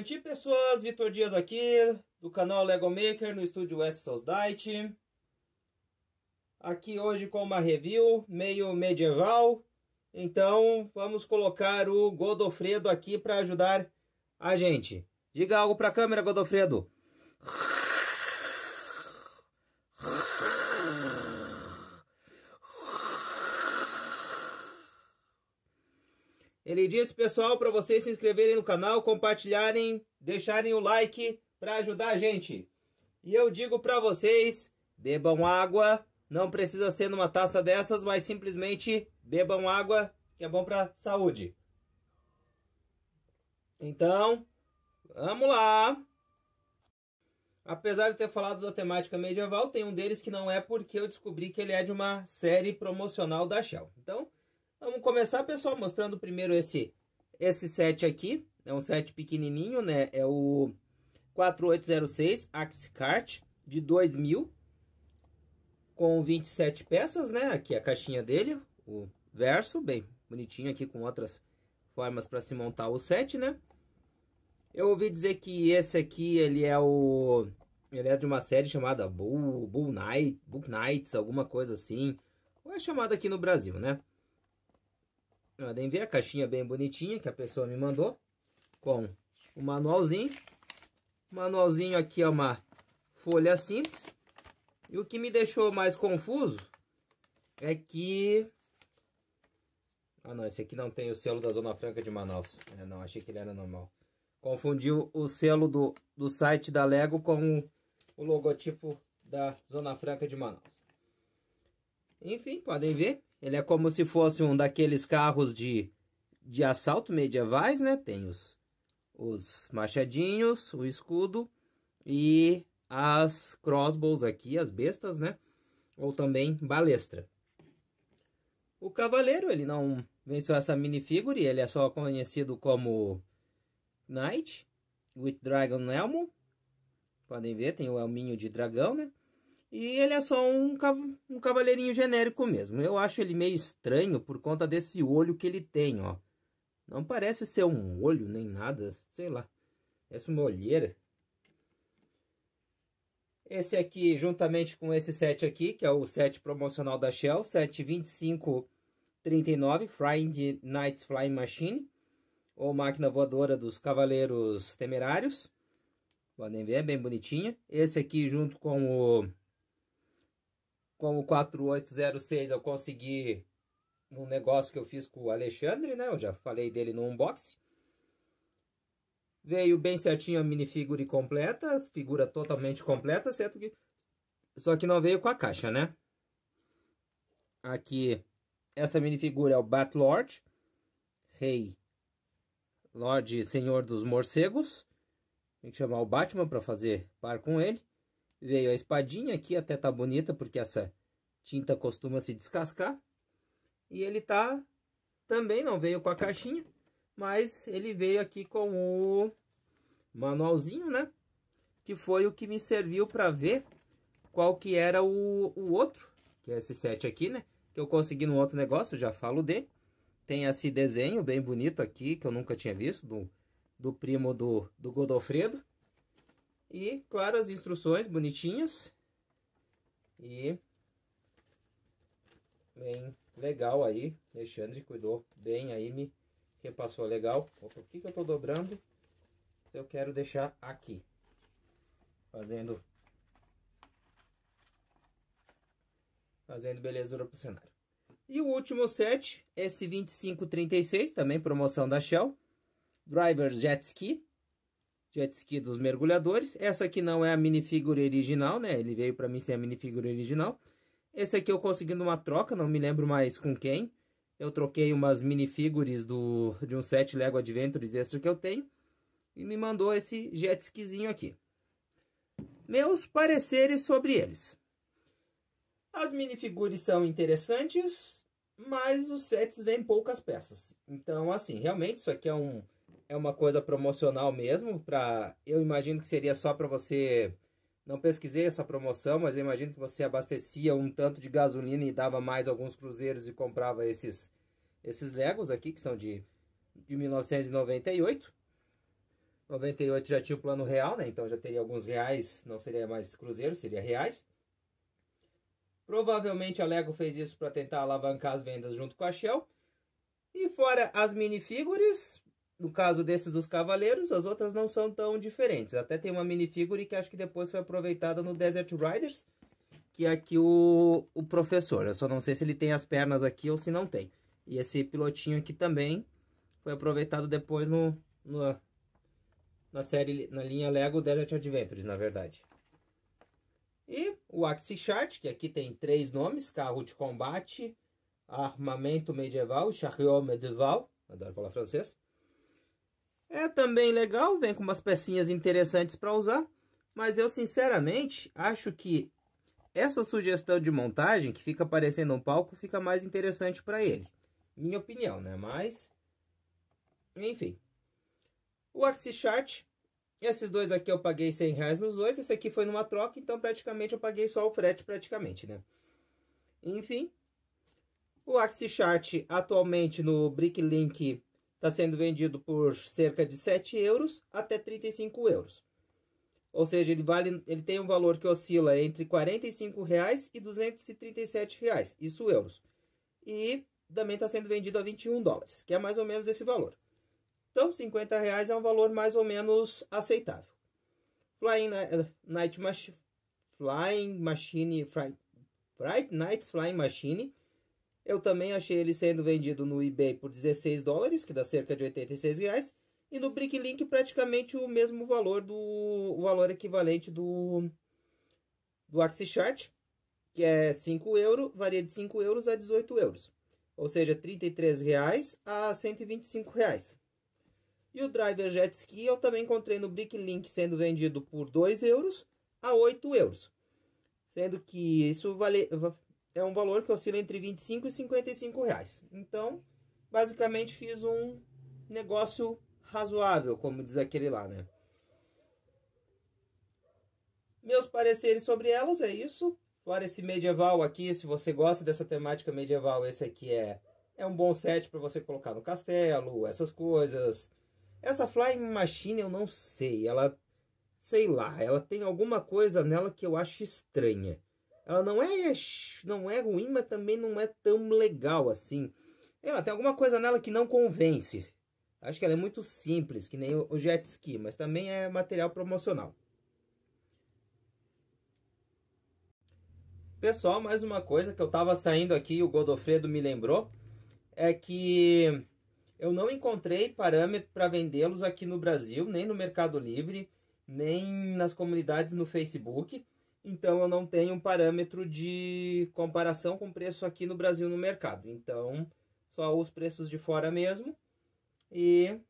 Jurandir Pessoas, Vitor Dias aqui, do canal Lego Maker, no estúdio S Sosdite. Aqui hoje com uma review meio medieval. Então vamos colocar o Godofredo aqui para ajudar a gente. Diga algo para a câmera, Godofredo. Ele disse, pessoal, para vocês se inscreverem no canal, compartilharem, deixarem o like para ajudar a gente. E eu digo para vocês, bebam água, não precisa ser numa taça dessas, mas simplesmente bebam água, que é bom para saúde. Então, vamos lá. Apesar de ter falado da temática medieval, tem um deles que não é porque eu descobri que ele é de uma série promocional da Shell. Então, Vamos começar, pessoal, mostrando primeiro esse, esse set aqui. É um set pequenininho, né? É o 4806 Axcart de 2000 com 27 peças, né? Aqui a caixinha dele, o verso, bem bonitinho aqui com outras formas para se montar o set, né? Eu ouvi dizer que esse aqui, ele é o... Ele é de uma série chamada Bull, Bull, Night, Bull Nights, alguma coisa assim. Ou é chamado aqui no Brasil, né? Podem ah, ver a caixinha bem bonitinha que a pessoa me mandou. Com o manualzinho. O manualzinho aqui é uma folha simples. E o que me deixou mais confuso é que... Ah não, esse aqui não tem o selo da Zona Franca de Manaus. É, não, achei que ele era normal. Confundiu o selo do, do site da Lego com o, o logotipo da Zona Franca de Manaus. Enfim, podem ver. Ele é como se fosse um daqueles carros de, de assalto medievais, né? Tem os, os machadinhos, o escudo e as crossbows aqui, as bestas, né? Ou também balestra. O cavaleiro, ele não venceu essa minifigure, ele é só conhecido como Knight, with Dragon Elmo. Podem ver, tem o elminho de dragão, né? E ele é só um, cav um cavaleirinho genérico mesmo. Eu acho ele meio estranho por conta desse olho que ele tem, ó. Não parece ser um olho nem nada, sei lá. Parece uma olheira. Esse aqui, juntamente com esse set aqui, que é o set promocional da Shell, set 2539, Knights Flying Machine, ou máquina voadora dos Cavaleiros Temerários. Podem ver, é bem bonitinha. Esse aqui junto com o com o 4806 eu consegui um negócio que eu fiz com o Alexandre, né? Eu já falei dele no unboxing. Veio bem certinho a minifigure completa, figura totalmente completa, certo que... Só que não veio com a caixa, né? Aqui, essa minifigura é o Batlord, rei, Lorde Senhor dos Morcegos. Tem que chamar o Batman para fazer par com ele. Veio a espadinha aqui, até tá bonita, porque essa tinta costuma se descascar. E ele tá também, não veio com a caixinha, mas ele veio aqui com o manualzinho, né? Que foi o que me serviu para ver qual que era o, o outro, que é esse set aqui, né? Que eu consegui num outro negócio, já falo dele. Tem esse desenho bem bonito aqui, que eu nunca tinha visto, do, do primo do, do Godofredo. E, claro, as instruções bonitinhas. E bem legal aí. Alexandre cuidou bem aí, me repassou legal. Opa, o que, que eu estou dobrando? Eu quero deixar aqui. Fazendo... Fazendo belezura pro cenário. E o último set, S2536, também promoção da Shell. Driver Jet Ski, jet ski dos mergulhadores. Essa aqui não é a minifigura original, né? Ele veio para mim ser a minifigura original. Esse aqui eu consegui numa troca, não me lembro mais com quem. Eu troquei umas minifigures do, de um set Lego Adventures extra que eu tenho. E me mandou esse jet skizinho aqui. Meus pareceres sobre eles. As minifiguras são interessantes, mas os sets vêm poucas peças. Então, assim, realmente isso aqui é um é uma coisa promocional mesmo, para eu imagino que seria só para você, não pesquisei essa promoção, mas eu imagino que você abastecia um tanto de gasolina e dava mais alguns cruzeiros e comprava esses, esses Legos aqui, que são de, de 1998. 98 já tinha o plano real, né? Então já teria alguns reais, não seria mais cruzeiro, seria reais. Provavelmente a Lego fez isso para tentar alavancar as vendas junto com a Shell. E fora as minifigures, no caso desses dos cavaleiros, as outras não são tão diferentes. Até tem uma minifigure que acho que depois foi aproveitada no Desert Riders, que é aqui o, o professor. Eu só não sei se ele tem as pernas aqui ou se não tem. E esse pilotinho aqui também foi aproveitado depois no, no na série, na linha Lego Desert Adventures, na verdade. E o axis Chart, que aqui tem três nomes, carro de combate, armamento medieval, chariot medieval, adoro falar francês, é também legal, vem com umas pecinhas interessantes para usar, mas eu sinceramente acho que essa sugestão de montagem, que fica parecendo um palco, fica mais interessante para ele. Minha opinião, né? Mas, enfim. O Axis Chart, esses dois aqui eu paguei 100 reais nos dois, esse aqui foi numa troca, então praticamente eu paguei só o frete praticamente, né? Enfim, o Axis Chart atualmente no Bricklink está sendo vendido por cerca de 7 euros até 35 euros. Ou seja, ele, vale, ele tem um valor que oscila entre R$ reais e R$ reais, isso euros. E também está sendo vendido a 21 dólares, que é mais ou menos esse valor. Então, R$ reais é um valor mais ou menos aceitável. Flying eh, Night Machine... Flying Machine... Fright Nights Flying Machine eu também achei ele sendo vendido no eBay por 16 dólares, que dá cerca de 86 reais. E no Bricklink praticamente o mesmo valor do o valor equivalente do, do AxiChart, que é 5 euros, varia de 5 euros a 18 euros. Ou seja, 33 reais a 125 reais. E o driver jet ski eu também encontrei no Bricklink sendo vendido por 2 euros a 8 euros. Sendo que isso vale, é um valor que oscila entre 25 e 55 reais. Então, basicamente fiz um negócio razoável, como diz aquele lá, né? Meus pareceres sobre elas é isso. Fora esse medieval aqui, se você gosta dessa temática medieval, esse aqui é, é um bom set para você colocar no castelo, essas coisas. Essa Flying Machine eu não sei, ela... Sei lá, ela tem alguma coisa nela que eu acho estranha. Ela não é, não é ruim, mas também não é tão legal assim. Ela é, tem alguma coisa nela que não convence. Acho que ela é muito simples, que nem o jet ski, mas também é material promocional. Pessoal, mais uma coisa que eu estava saindo aqui e o Godofredo me lembrou, é que eu não encontrei parâmetro para vendê-los aqui no Brasil, nem no Mercado Livre, nem nas comunidades no Facebook então eu não tenho um parâmetro de comparação com preço aqui no Brasil no mercado. Então, só os preços de fora mesmo. E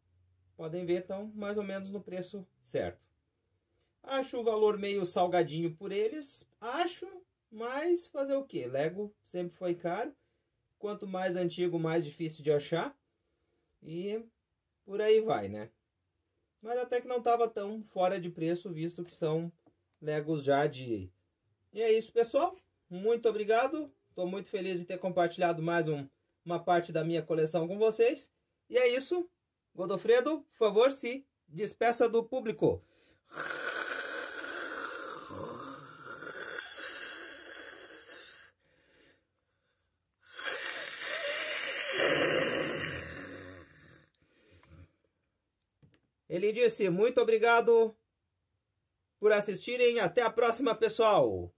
podem ver, então, mais ou menos no preço certo. Acho o valor meio salgadinho por eles, acho, mas fazer o que? Lego sempre foi caro. Quanto mais antigo, mais difícil de achar. E por aí vai, né? Mas até que não estava tão fora de preço, visto que são Legos já de. E é isso, pessoal. Muito obrigado. Estou muito feliz de ter compartilhado mais um, uma parte da minha coleção com vocês. E é isso. Godofredo, por favor, se despeça do público. Ele disse: Muito obrigado por assistirem. Até a próxima, pessoal!